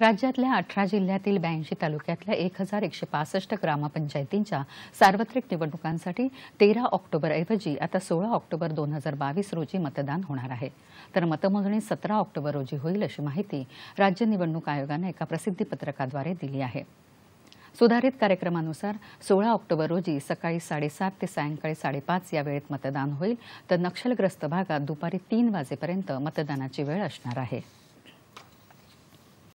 राज्यातल्या अठरा जिल्ह्यातील ब्याऐंशी तालुक्यातल्या एक हजार एकशे पासष्ट ग्रामपंचायतींच्या सार्वत्रिक निवडणुकांसाठी तेरा ऑक्टोबरऐवजी आता सोळा ऑक्टोबर दोन हजार बावीस रोजी मतदान होणार आहे तर मतमोजणी सतरा ऑक्टोबर रोजी होईल अशी माहिती राज्य निवडणूक आयोगानं एका प्रसिद्धीपत्रकाद्वारे दिली आहे सुधारित कार्यक्रमानुसार सोळा ऑक्टोबर रोजी सकाळी साडेसात ते सायंकाळी साडेपाच या वेळेत मतदान होईल तर नक्षलग्रस्त भागात दुपारी तीन वाजेपर्यंत मतदानाची वेळ असणार आहे